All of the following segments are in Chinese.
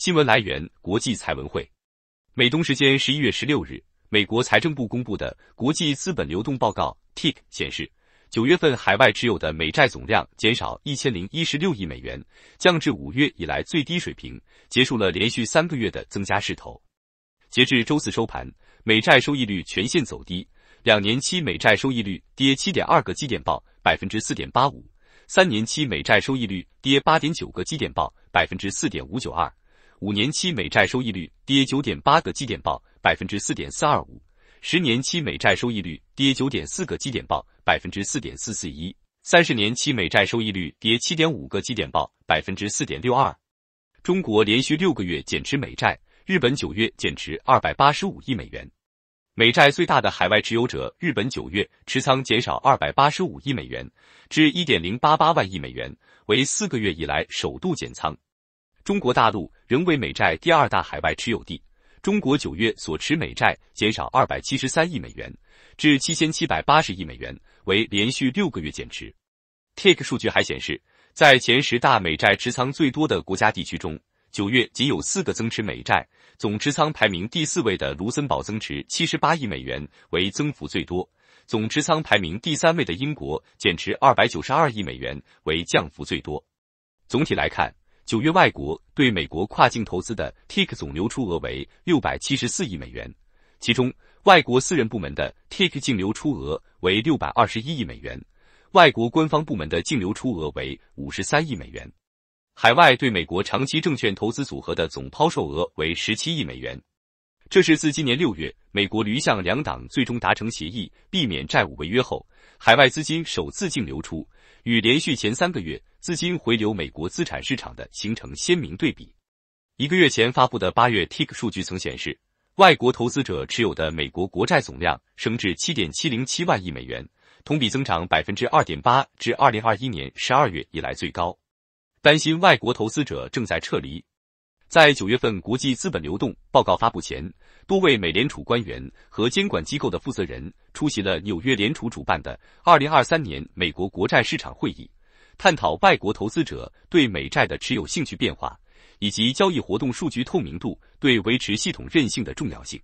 新闻来源：国际财文会。美东时间十一月十六日，美国财政部公布的国际资本流动报告 （TIC） 显示，九月份海外持有的美债总量减少一千零一十六亿美元，降至五月以来最低水平，结束了连续三个月的增加势头。截至周四收盘，美债收益率全线走低，两年期美债收益率跌七点二个基点，报百分之四点八五；三年期美债收益率跌八点九个基点，报百分之四点五九二。五年期美债收益率跌九点八个基点，报百分之四点四二五；十年期美债收益率跌九点四个基点，报百分之四点四四一；三十年期美债收益率跌七点五个基点，报百分之四点六二。中国连续六个月减持美债，日本九月减持二百八十五亿美元。美债最大的海外持有者日本九月持仓减少二百八十五亿美元，至一点零八八万亿美元，为四个月以来首度减仓。中国大陆仍为美债第二大海外持有地。中国九月所持美债减少二百七十三亿美元，至七千七百八十亿美元，为连续六个月减持。Take 数据还显示，在前十大美债持仓最多的国家地区中，九月仅有四个增持美债。总持仓排名第四位的卢森堡增持七十八亿美元，为增幅最多。总持仓排名第三位的英国减持二百九十二亿美元，为降幅最多。总体来看。九月，外国对美国跨境投资的 t i k 总流出额为六百七十四亿美元，其中外国私人部门的 t i k 净流出额为六百二十一亿美元，外国官方部门的净流出额为五十三亿美元。海外对美国长期证券投资组合的总抛售额为十七亿美元。这是自今年六月美国驴象两党最终达成协议，避免债务违约后，海外资金首次净流出，与连续前三个月资金回流美国资产市场的形成鲜明对比。一个月前发布的八月 TIC 数据曾显示，外国投资者持有的美国国债总量升至7.707万亿美元，同比增长2.8%，至2021年12月以来最高。担心外国投资者正在撤离。在九月份国际资本流动报告发布前，多位美联储官员和监管机构的负责人出席了纽约联储主办的二零二三年美国国债市场会议，探讨外国投资者对美债的持有兴趣变化以及交易活动数据透明度对维持系统韧性的重要性。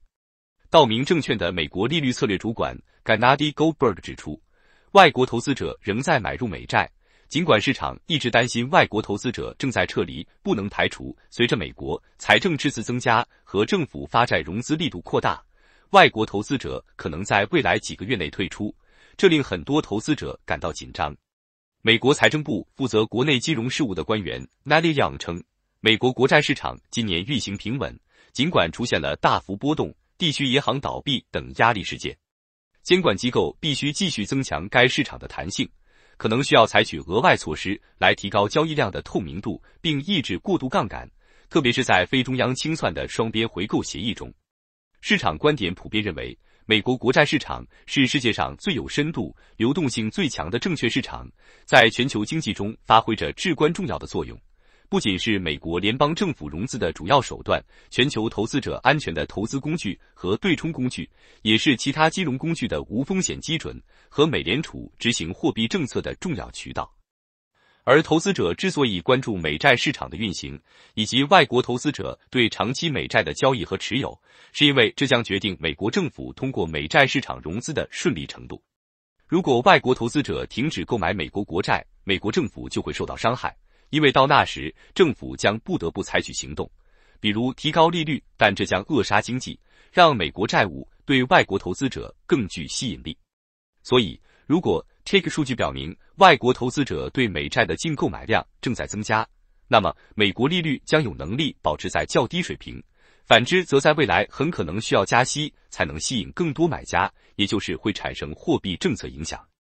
道明证券的美国利率策略主管 Gennady Goldberg 指出，外国投资者仍在买入美债。尽管市场一直担心外国投资者正在撤离，不能排除随着美国财政赤字增加和政府发债融资力度扩大，外国投资者可能在未来几个月内退出，这令很多投资者感到紧张。美国财政部负责国内金融事务的官员 Nataly Young 称，美国国债市场今年运行平稳，尽管出现了大幅波动、地区银行倒闭等压力事件，监管机构必须继续增强该市场的弹性。可能需要采取额外措施来提高交易量的透明度，并抑制过度杠杆，特别是在非中央清算的双边回购协议中。市场观点普遍认为，美国国债市场是世界上最有深度、流动性最强的证券市场，在全球经济中发挥着至关重要的作用。不仅是美国联邦政府融资的主要手段，全球投资者安全的投资工具和对冲工具，也是其他金融工具的无风险基准和美联储执行货币政策的重要渠道。而投资者之所以关注美债市场的运行，以及外国投资者对长期美债的交易和持有，是因为这将决定美国政府通过美债市场融资的顺利程度。如果外国投资者停止购买美国国债，美国政府就会受到伤害。因为到那时，政府将不得不采取行动，比如提高利率，但这将扼杀经济，让美国债务对外国投资者更具吸引力。所以，如果 Take 数据表明外国投资者对美债的净购买量正在增加，那么美国利率将有能力保持在较低水平；反之，则在未来很可能需要加息才能吸引更多买家，也就是会产生货币政策影响。